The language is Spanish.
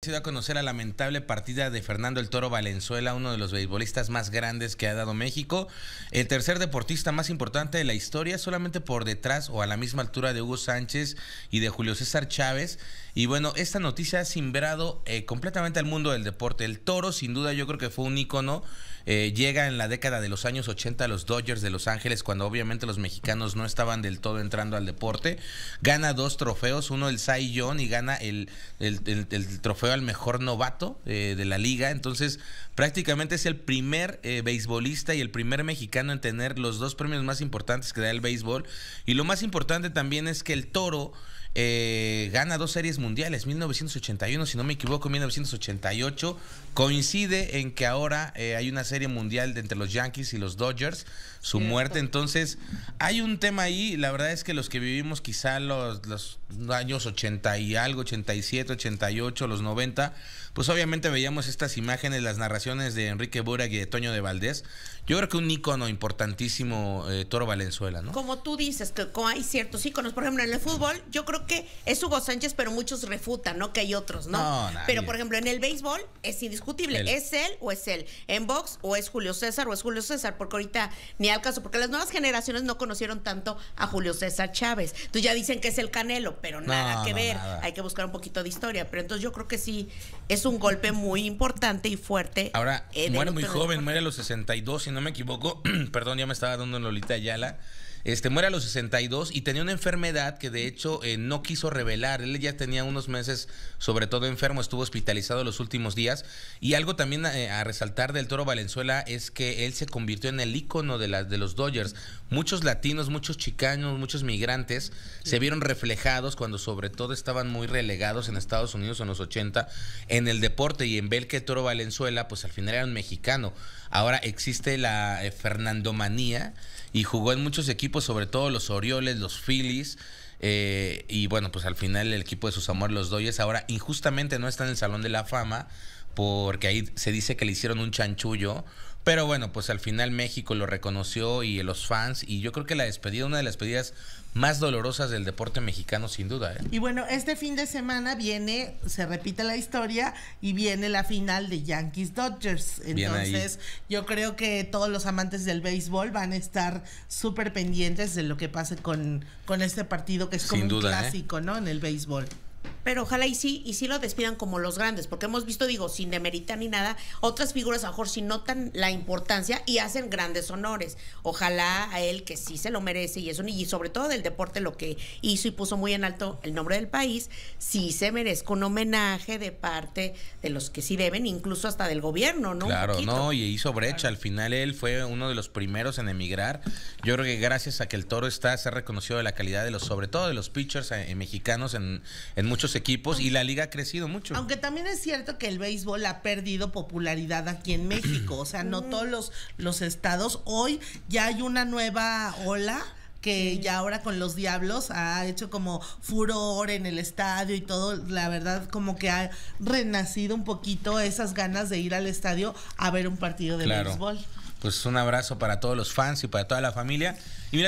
Se sido a conocer la lamentable partida de Fernando el Toro Valenzuela, uno de los beisbolistas más grandes que ha dado México, el tercer deportista más importante de la historia, solamente por detrás o a la misma altura de Hugo Sánchez y de Julio César Chávez. Y bueno, esta noticia ha simbrado eh, completamente al mundo del deporte. El Toro, sin duda, yo creo que fue un ícono eh, llega en la década de los años 80 a los Dodgers de Los Ángeles, cuando obviamente los mexicanos no estaban del todo entrando al deporte. Gana dos trofeos, uno el Cy Young y gana el, el, trofeo al mejor novato eh, de la liga. Entonces, prácticamente es el primer eh, beisbolista y el primer mexicano en tener los dos premios más importantes que da el béisbol. Y lo más importante también es que el toro eh, gana dos series mundiales, 1981, si no me equivoco, 1988. Coincide en que ahora eh, hay una serie mundial entre los Yankees y los Dodgers, su muerte. Entonces, hay un tema ahí, la verdad es que los que vivimos quizá los, los años 80 y algo, 87, 88, los 90, pues obviamente veíamos estas imágenes, las narraciones de Enrique Burak y de Toño de Valdés. Yo creo que un ícono importantísimo, eh, Toro Valenzuela, ¿no? Como tú dices, que hay ciertos íconos, por ejemplo, en el fútbol, yo creo que es Hugo Sánchez, pero muchos refutan, ¿no? Que hay otros, ¿no? pero por ejemplo, en el béisbol es indiscutible, es él o es él. En box o es Julio César o es Julio César, porque ahorita ni al caso, porque las nuevas generaciones no conocieron tanto a Julio César Chávez. entonces ya dicen que es el Canelo, pero nada que ver, hay que buscar un poquito de historia, pero entonces yo creo que sí es un golpe muy importante y fuerte. Ahora, bueno eh, muere muy joven, muere a los 62, si no me equivoco. Perdón, ya me estaba dando en Lolita Ayala. Este, muere a los 62 y tenía una enfermedad que de hecho eh, no quiso revelar. Él ya tenía unos meses, sobre todo enfermo, estuvo hospitalizado los últimos días. Y algo también eh, a resaltar del Toro Valenzuela es que él se convirtió en el ícono de, las de los Dodgers. Muchos latinos, muchos chicanos, muchos migrantes se vieron reflejados cuando sobre todo estaban muy relegados en Estados Unidos en los 80 en el deporte y en ver que Toro Valenzuela pues al final era un mexicano. Ahora existe la eh, y jugó en muchos equipos pues, sobre todo los Orioles, los Phillies. Eh, y bueno, pues al final el equipo de sus amores, los Doyes, ahora injustamente no está en el Salón de la Fama porque ahí se dice que le hicieron un chanchullo. Pero bueno, pues al final México lo reconoció y los fans, y yo creo que la despedida, una de las despedidas más dolorosas del deporte mexicano, sin duda. ¿eh? Y bueno, este fin de semana viene, se repite la historia, y viene la final de Yankees Dodgers. Entonces, yo creo que todos los amantes del béisbol van a estar súper pendientes de lo que pase con, con este partido que es como un ¿eh? clásico, ¿no? En el béisbol. Pero ojalá y sí, y sí lo despidan como los grandes, porque hemos visto, digo, sin demerita ni nada, otras figuras a lo mejor sí notan la importancia y hacen grandes honores. Ojalá a él que sí se lo merece y eso, y sobre todo del deporte, lo que hizo y puso muy en alto el nombre del país, sí se merezca un homenaje de parte de los que sí deben, incluso hasta del gobierno, ¿no? Claro, no, y hizo brecha. Al final él fue uno de los primeros en emigrar. Yo creo que gracias a que el toro está, se ha reconocido de la calidad de los, sobre todo de los pitchers eh, eh, mexicanos en, en muchos equipos y la liga ha crecido mucho. Aunque también es cierto que el béisbol ha perdido popularidad aquí en México, o sea, no mm. todos los, los estados. Hoy ya hay una nueva ola que ya ahora con los diablos ha hecho como furor en el estadio y todo, la verdad como que ha renacido un poquito esas ganas de ir al estadio a ver un partido de béisbol. Pues un abrazo para todos los fans y para toda la familia. Y mira